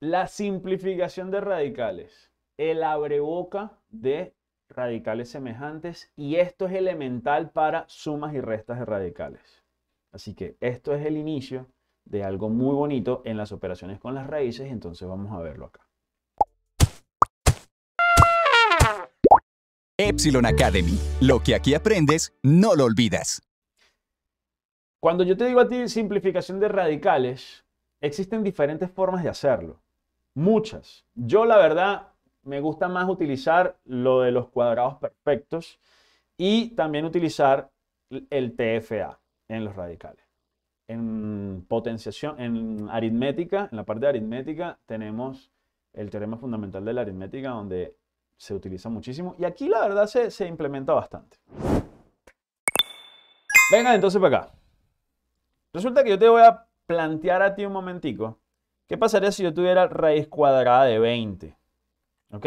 La simplificación de radicales, el abreboca de radicales semejantes y esto es elemental para sumas y restas de radicales. Así que esto es el inicio de algo muy bonito en las operaciones con las raíces, entonces vamos a verlo acá. Epsilon Academy. Lo que aquí aprendes, no lo olvidas. Cuando yo te digo a ti simplificación de radicales, existen diferentes formas de hacerlo muchas. Yo la verdad me gusta más utilizar lo de los cuadrados perfectos y también utilizar el TFA en los radicales. En potenciación, en aritmética, en la parte de aritmética tenemos el teorema fundamental de la aritmética donde se utiliza muchísimo y aquí la verdad se, se implementa bastante. Venga entonces para acá. Resulta que yo te voy a plantear a ti un momentico ¿Qué pasaría si yo tuviera raíz cuadrada de 20? ¿Ok?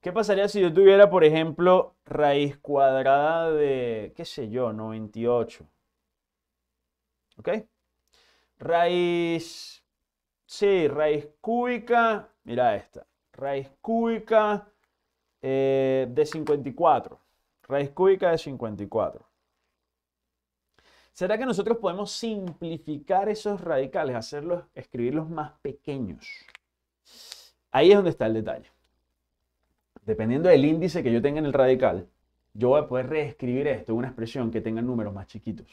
¿Qué pasaría si yo tuviera, por ejemplo, raíz cuadrada de, qué sé yo, 98? ¿Ok? Raíz, sí, raíz cúbica, mira esta, raíz cúbica eh, de 54, raíz cúbica de 54. ¿Será que nosotros podemos simplificar esos radicales, hacerlos, escribirlos más pequeños? Ahí es donde está el detalle. Dependiendo del índice que yo tenga en el radical, yo voy a poder reescribir esto en una expresión que tenga números más chiquitos.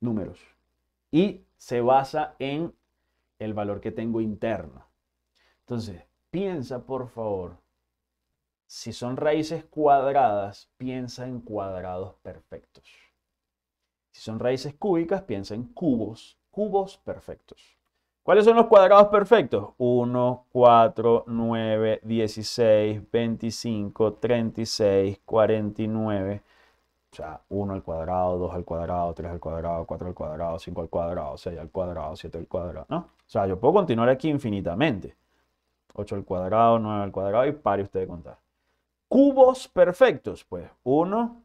Números. Y se basa en el valor que tengo interno. Entonces, piensa por favor, si son raíces cuadradas, piensa en cuadrados perfectos. Si son raíces cúbicas, piensa en cubos, cubos perfectos. ¿Cuáles son los cuadrados perfectos? 1, 4, 9, 16, 25, 36, 49. O sea, 1 al cuadrado, 2 al cuadrado, 3 al cuadrado, 4 al cuadrado, 5 al cuadrado, 6 al cuadrado, 7 al cuadrado, ¿no? O sea, yo puedo continuar aquí infinitamente. 8 al cuadrado, 9 al cuadrado y pare usted de contar. Cubos perfectos, pues 1,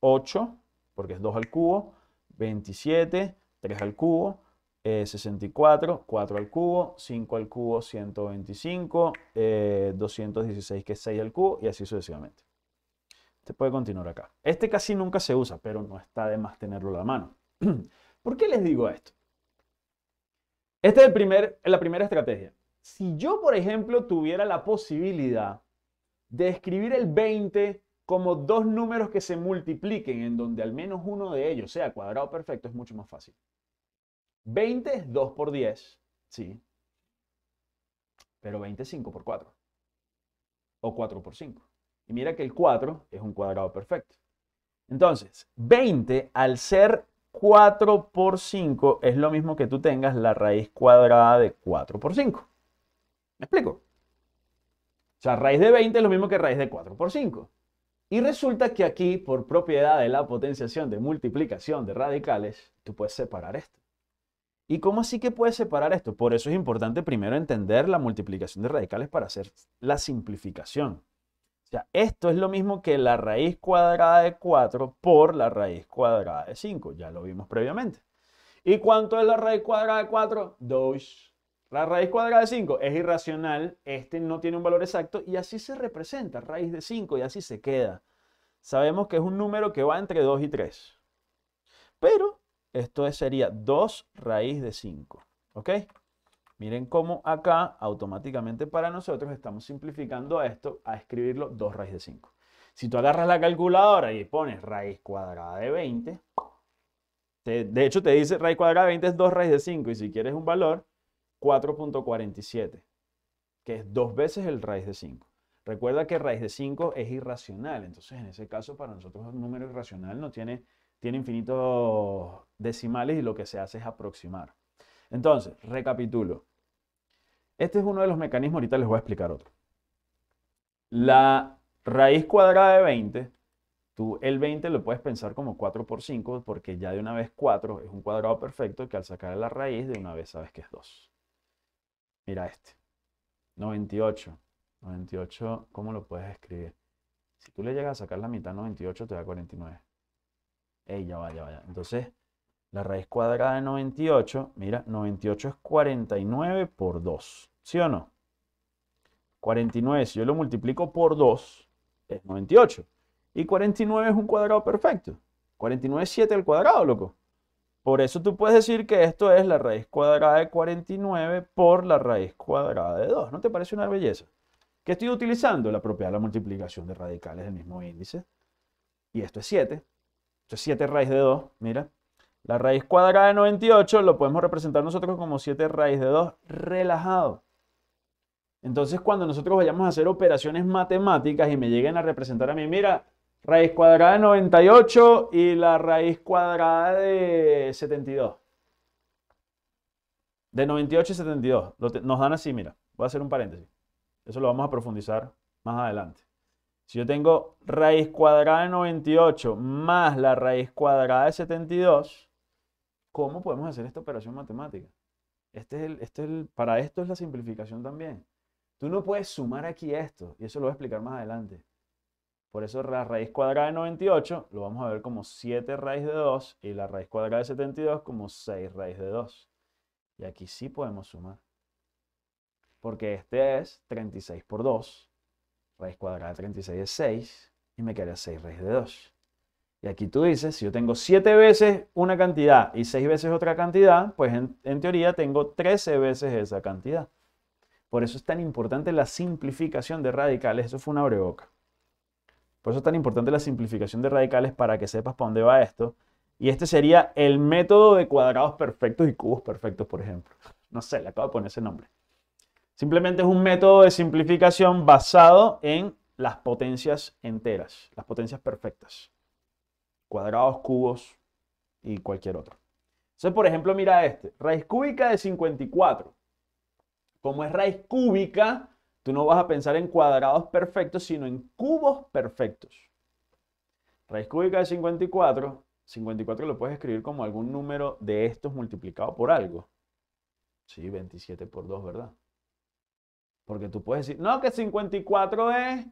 8, porque es 2 al cubo, 27, 3 al cubo, 64, eh, 4 al cubo, 5 al cubo, 125, 216 eh, que es 6 al cubo y así sucesivamente. Se este puede continuar acá. Este casi nunca se usa, pero no está de más tenerlo a la mano. ¿Por qué les digo esto? Esta es el primer, la primera estrategia. Si yo, por ejemplo, tuviera la posibilidad de escribir el 20 como dos números que se multipliquen en donde al menos uno de ellos sea cuadrado perfecto es mucho más fácil. 20 es 2 por 10, sí, pero 20 es 5 por 4 o 4 por 5. Y mira que el 4 es un cuadrado perfecto. Entonces, 20 al ser 4 por 5 es lo mismo que tú tengas la raíz cuadrada de 4 por 5. ¿Me explico? O sea, raíz de 20 es lo mismo que raíz de 4 por 5. Y resulta que aquí, por propiedad de la potenciación de multiplicación de radicales, tú puedes separar esto. ¿Y cómo así que puedes separar esto? Por eso es importante primero entender la multiplicación de radicales para hacer la simplificación. O sea, esto es lo mismo que la raíz cuadrada de 4 por la raíz cuadrada de 5. Ya lo vimos previamente. ¿Y cuánto es la raíz cuadrada de 4? 2. La raíz cuadrada de 5 es irracional, este no tiene un valor exacto y así se representa raíz de 5 y así se queda. Sabemos que es un número que va entre 2 y 3. Pero esto sería 2 raíz de 5. ¿Ok? Miren cómo acá automáticamente para nosotros estamos simplificando esto a escribirlo 2 raíz de 5. Si tú agarras la calculadora y pones raíz cuadrada de 20, de hecho te dice raíz cuadrada de 20 es 2 raíz de 5 y si quieres un valor, 4.47, que es dos veces el raíz de 5. Recuerda que raíz de 5 es irracional, entonces en ese caso para nosotros un número irracional no tiene, tiene infinitos decimales y lo que se hace es aproximar. Entonces, recapitulo. Este es uno de los mecanismos, ahorita les voy a explicar otro. La raíz cuadrada de 20, tú el 20 lo puedes pensar como 4 por 5, porque ya de una vez 4 es un cuadrado perfecto que al sacar la raíz de una vez sabes que es 2. Mira este. 98. 98, ¿cómo lo puedes escribir? Si tú le llegas a sacar la mitad 98, te da 49. Ey, ya va, ya Entonces, la raíz cuadrada de 98, mira, 98 es 49 por 2. ¿Sí o no? 49, si yo lo multiplico por 2, es 98. Y 49 es un cuadrado perfecto. 49 es 7 al cuadrado, loco. Por eso tú puedes decir que esto es la raíz cuadrada de 49 por la raíz cuadrada de 2. ¿No te parece una belleza? ¿Qué estoy utilizando? La propiedad de la multiplicación de radicales del mismo índice. Y esto es 7. Esto es 7 raíz de 2, mira. La raíz cuadrada de 98 lo podemos representar nosotros como 7 raíz de 2 relajado. Entonces, cuando nosotros vayamos a hacer operaciones matemáticas y me lleguen a representar a mí, mira, Raíz cuadrada de 98 y la raíz cuadrada de 72. De 98 y 72. Nos dan así, mira. Voy a hacer un paréntesis. Eso lo vamos a profundizar más adelante. Si yo tengo raíz cuadrada de 98 más la raíz cuadrada de 72, ¿cómo podemos hacer esta operación matemática? Este es este para esto es la simplificación también. Tú no puedes sumar aquí esto, y eso lo voy a explicar más adelante. Por eso la raíz cuadrada de 98 lo vamos a ver como 7 raíz de 2 y la raíz cuadrada de 72 como 6 raíz de 2. Y aquí sí podemos sumar. Porque este es 36 por 2. Raíz cuadrada de 36 es 6 y me queda 6 raíz de 2. Y aquí tú dices, si yo tengo 7 veces una cantidad y 6 veces otra cantidad, pues en, en teoría tengo 13 veces esa cantidad. Por eso es tan importante la simplificación de radicales. Eso fue una breboca. Por eso es tan importante la simplificación de radicales para que sepas para dónde va esto. Y este sería el método de cuadrados perfectos y cubos perfectos, por ejemplo. No sé, le acabo de poner ese nombre. Simplemente es un método de simplificación basado en las potencias enteras, las potencias perfectas. Cuadrados, cubos y cualquier otro. Entonces, por ejemplo, mira este. Raíz cúbica de 54. Como es raíz cúbica, Tú no vas a pensar en cuadrados perfectos, sino en cubos perfectos. Raíz cúbica de 54, 54 lo puedes escribir como algún número de estos multiplicado por algo. Sí, 27 por 2, ¿verdad? Porque tú puedes decir, no, que 54 es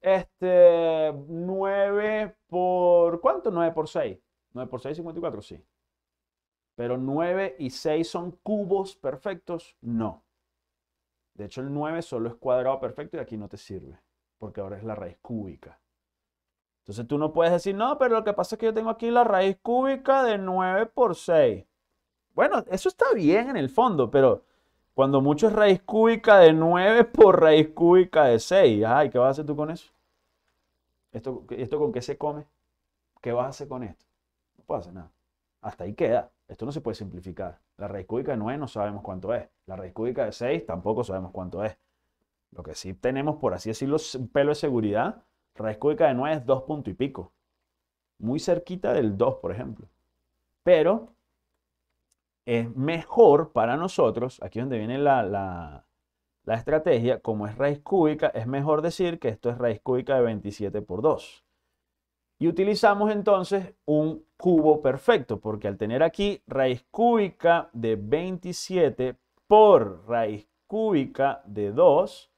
este, 9 por... ¿Cuánto? 9 por 6. 9 por 6, 54, sí. Pero 9 y 6 son cubos perfectos, no. De hecho, el 9 solo es cuadrado perfecto y aquí no te sirve, porque ahora es la raíz cúbica. Entonces tú no puedes decir, no, pero lo que pasa es que yo tengo aquí la raíz cúbica de 9 por 6. Bueno, eso está bien en el fondo, pero cuando mucho es raíz cúbica de 9 por raíz cúbica de 6. Ay, ¿qué vas a hacer tú con eso? ¿Esto, esto con qué se come? ¿Qué vas a hacer con esto? No puedo hacer nada. Hasta ahí queda. Esto no se puede simplificar. La raíz cúbica de 9 no sabemos cuánto es. La raíz cúbica de 6 tampoco sabemos cuánto es. Lo que sí tenemos, por así decirlo, un pelo de seguridad, raíz cúbica de 9 es 2 punto y pico. Muy cerquita del 2, por ejemplo. Pero es mejor para nosotros, aquí donde viene la, la estrategia, como es raíz cúbica, es mejor decir que esto es raíz cúbica de 27 por 2. Y utilizamos entonces un cubo perfecto, porque al tener aquí raíz cúbica de 27 por raíz cúbica de 2,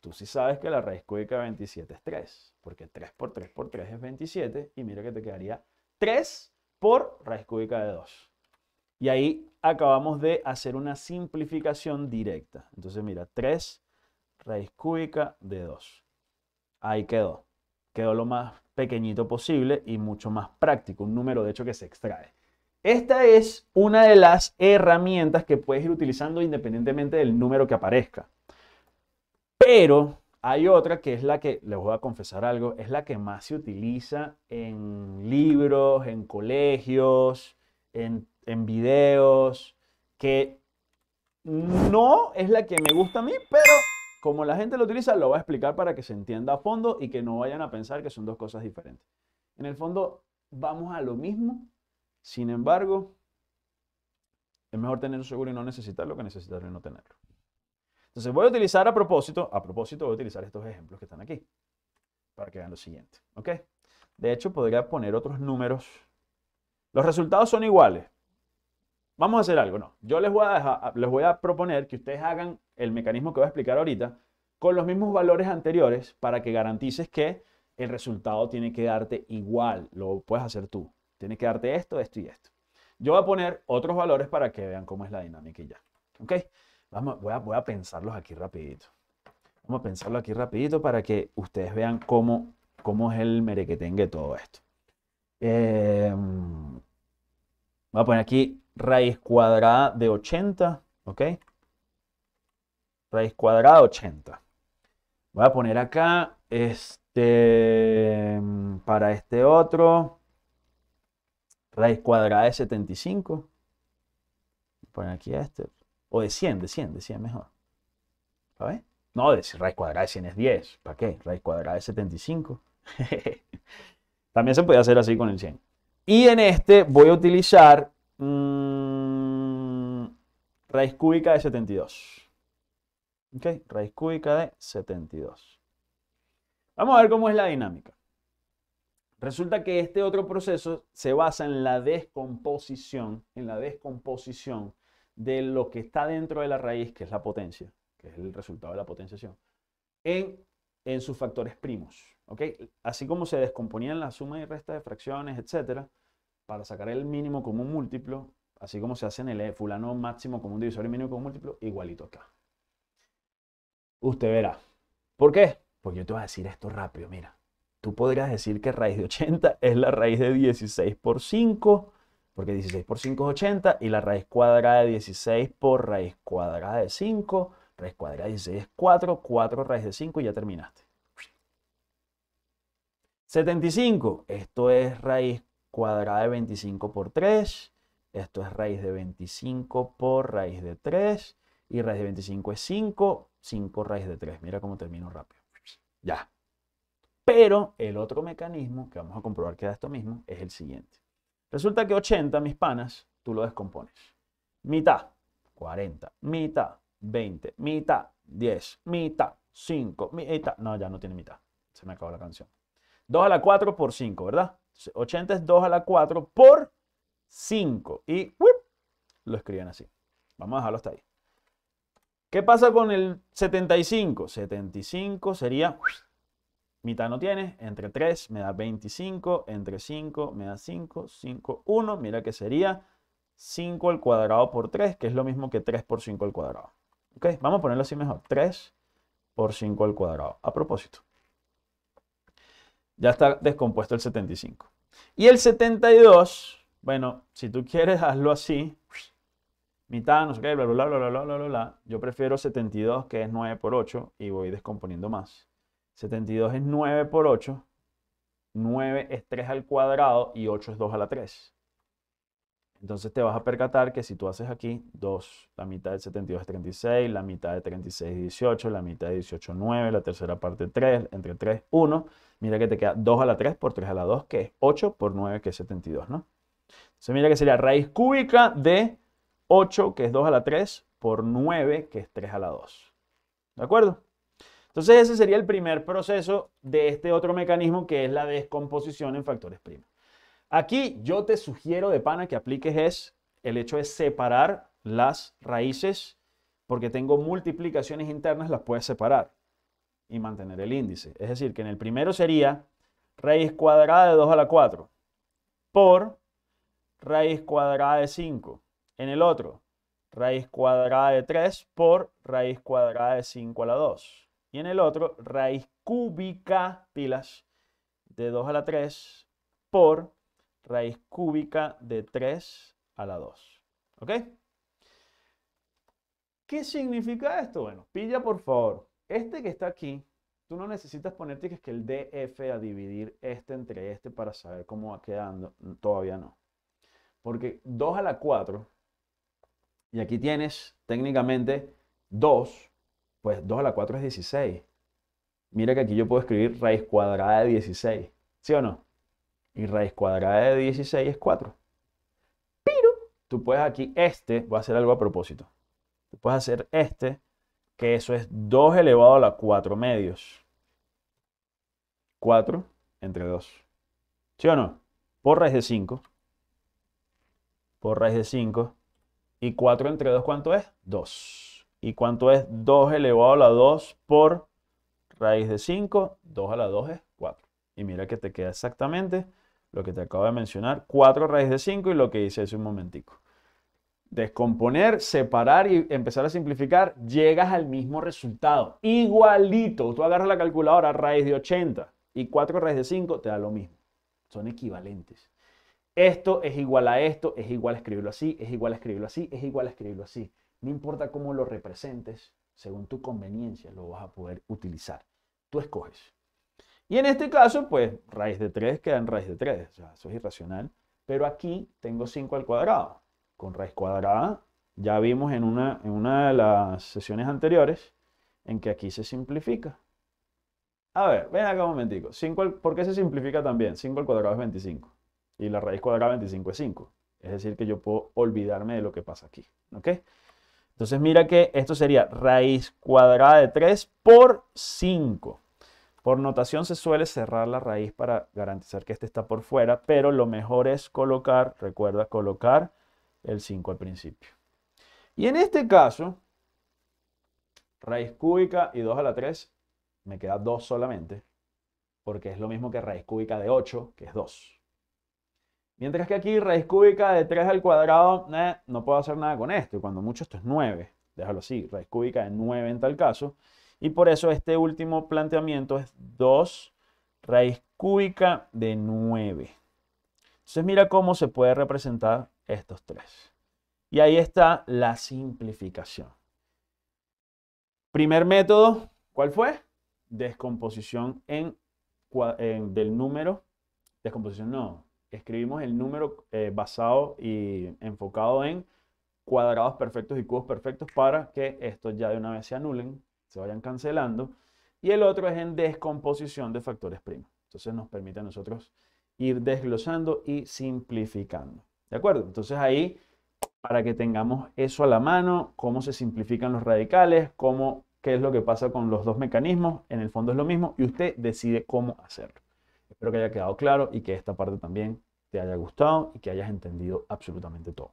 tú sí sabes que la raíz cúbica de 27 es 3, porque 3 por 3 por 3 es 27, y mira que te quedaría 3 por raíz cúbica de 2. Y ahí acabamos de hacer una simplificación directa. Entonces mira, 3 raíz cúbica de 2. Ahí quedó. Quedó lo más pequeñito posible y mucho más práctico, un número de hecho que se extrae. Esta es una de las herramientas que puedes ir utilizando independientemente del número que aparezca. Pero hay otra que es la que, les voy a confesar algo, es la que más se utiliza en libros, en colegios, en, en videos, que no es la que me gusta a mí, pero como la gente lo utiliza, lo voy a explicar para que se entienda a fondo y que no vayan a pensar que son dos cosas diferentes. En el fondo, vamos a lo mismo. Sin embargo, es mejor tener un seguro y no necesitarlo que necesitarlo y no tenerlo. Entonces voy a utilizar a propósito, a propósito voy a utilizar estos ejemplos que están aquí para que vean lo siguiente. ¿ok? De hecho, podría poner otros números. Los resultados son iguales. Vamos a hacer algo, no. Yo les voy, a les voy a proponer que ustedes hagan el mecanismo que voy a explicar ahorita con los mismos valores anteriores para que garantices que el resultado tiene que darte igual. Lo puedes hacer tú. Tiene que darte esto, esto y esto. Yo voy a poner otros valores para que vean cómo es la dinámica y ya. ¿Ok? Vamos, voy, a, pensarlos aquí rapidito. Vamos a pensarlo aquí rapidito para que ustedes vean cómo, cómo es el merequetengue todo esto. Em, voy a poner aquí raíz cuadrada de 80, ¿ok? Raíz cuadrada de 80. Voy a poner acá, este, para este otro, raíz cuadrada de 75. Voy a poner aquí este. O de 100, de 100, de 100 mejor. ¿Sabes? No, de raíz cuadrada de 100 es 10. ¿Para qué? Raíz cuadrada de 75. También se puede hacer así con el 100. Y en este voy a utilizar Mm, raíz cúbica de 72. ¿Ok? Raíz cúbica de 72. Vamos a ver cómo es la dinámica. Resulta que este otro proceso se basa en la descomposición, en la descomposición de lo que está dentro de la raíz, que es la potencia, que es el resultado de la potenciación, en, sus factores primos. ¿ok? Así como se descomponían la suma y resta de fracciones, etcétera, para sacar el mínimo común múltiplo, así como se hace en el e, fulano máximo común divisor y mínimo común múltiplo, igualito acá. Usted verá. ¿Por qué? Porque yo te voy a decir esto rápido, mira. Tú podrías decir que raíz de 80 es la raíz de 16 por 5, porque 16 por 5 es 80, y la raíz cuadrada de 16 por raíz cuadrada de 5, raíz cuadrada de 16 es 4, 4 raíz de 5 y ya terminaste. 75, esto es raíz cuadrada de 25 por 3. Esto es raíz de 25 por raíz de 3. Y raíz de 25 es 5. 5 raíz de 3. Mira cómo termino rápido. Ya. Pero el otro mecanismo, que vamos a comprobar que da esto mismo, es el siguiente. Resulta que 80, mis panas, tú lo descompones. Mitad, 40. Mitad, 20. Mitad, 10. Mitad, 5. Mitad. No, ya no tiene mitad. Se me acabó la canción. 2 a la 4 por 5, ¿verdad? 80 es 2 a la 4 por 5. Y lo escriben así. Vamos a dejarlo hasta ahí. ¿Qué pasa con el 75? 75 sería... Mitad no tiene, entre 3 me da 25, entre 5 me da 5, 5, 1. Mira que sería 5 al cuadrado por 3, que es lo mismo que 3 por 5 al cuadrado. ¿Ok? Vamos a ponerlo así mejor. 3 por 5 al cuadrado. A propósito ya está descompuesto el 75. Y el 72, bueno, si tú quieres, hazlo así, mitad, no sé qué, bla, bla, bla, bla, bla, bla, bla, bla. Yo prefiero 72, que es 9 por 8, y voy descomponiendo más. 72 es 9 por 8, 9 es 3 al cuadrado y 8 es 2 a la 3. Entonces te vas a percatar que si tú haces aquí 2, la mitad de 72 es 36, la mitad de 36 es 18, la mitad de 18 es 9, la tercera parte 3, entre 3, 1. Mira que te queda 2 a la 3 por 3 a la 2, que es 8 por 9, que es 72, ¿no? Entonces mira que sería raíz cúbica de 8, que es 2 a la 3, por 9, que es 3 a la 2. ¿De acuerdo? Entonces ese sería el primer proceso de este otro mecanismo que es la descomposición en factores primos. Aquí yo te sugiero de pana que apliques es el hecho de separar las raíces, porque tengo multiplicaciones internas, las puedes separar y mantener el índice. Es decir, que en el primero sería raíz cuadrada de 2 a la 4 por raíz cuadrada de 5. En el otro, raíz cuadrada de 3 por raíz cuadrada de 5 a la 2. Y en el otro, raíz cúbica, pilas, de 2 a la 3 por raíz cúbica de 3 a la 2. ¿Ok? ¿Qué significa esto? Bueno, pilla por favor. Este que está aquí, tú no necesitas ponerte que es que el DF a dividir este entre este para saber cómo va quedando. Mm, todavía no. Porque 2 a la 4, y aquí tienes técnicamente 2, pues 2 a la 4 es 16. Mira que aquí yo puedo escribir raíz cuadrada de 16. ¿Sí o no? Y raíz cuadrada de 16 es 4. Pero tú puedes aquí, este, voy a hacer algo a propósito. Tú puedes hacer este, que eso es 2 elevado a la 4 medios. 4 entre 2. ¿Sí o no? Por raíz de 5. Por raíz de 5. Y 4 entre 2, ¿cuánto es? 2. ¿Y cuánto es 2 elevado a la 2 por raíz de 5? 2 a la 2 es 4. Y mira que te queda exactamente lo que te acabo de mencionar, 4 raíz de 5 y lo que hice hace un momentico. Descomponer, separar y empezar a simplificar, llegas al mismo resultado. Igualito. Tú agarras la calculadora raíz de 80 y 4 raíz de 5 te da lo mismo. Son equivalentes. Esto es igual a esto, es igual a escribirlo así, es igual a escribirlo así, es igual a escribirlo así. No importa cómo lo representes, según tu conveniencia lo vas a poder utilizar. Tú escoges. Y en este caso, pues raíz de 3 queda en raíz de 3, o sea, eso es irracional. Pero aquí tengo 5 al cuadrado. Con raíz cuadrada, ya vimos en una, en una de las sesiones anteriores, en que aquí se simplifica. A ver, ven acá un momentico. ¿Por qué se simplifica también? 5 al cuadrado es 25. Y la raíz cuadrada de 25 es 5. Es decir, que yo puedo olvidarme de lo que pasa aquí. ¿Ok? Entonces mira que esto sería raíz cuadrada de 3 por 5. Por notación se suele cerrar la raíz para garantizar que este está por fuera, pero lo mejor es colocar, recuerda, colocar el 5 al principio. Y en este caso, raíz cúbica y 2 a la 3, me queda 2 solamente, porque es lo mismo que raíz cúbica de 8, que es 2. Mientras que aquí raíz cúbica de 3 al cuadrado, eh, no puedo hacer nada con esto, y cuando mucho esto es 9, déjalo así, raíz cúbica de 9 en tal caso, y por eso este último planteamiento es 2 raíz cúbica de 9. Entonces mira cómo se puede representar estos tres. Y ahí está la simplificación. Primer método, ¿cuál fue? Descomposición en, del número. Descomposición no. Escribimos el número eh, basado y enfocado en cuadrados perfectos y cubos perfectos para que estos ya de una vez se anulen se vayan cancelando. Y el otro es en descomposición de factores primos. Entonces nos permite a nosotros ir desglosando y simplificando. ¿De acuerdo? Entonces ahí, para que tengamos eso a la mano, cómo se simplifican los radicales, cómo, qué es lo que pasa con los dos mecanismos, en el fondo es lo mismo y usted decide cómo hacerlo. Espero que haya quedado claro y que esta parte también te haya gustado y que hayas entendido absolutamente todo.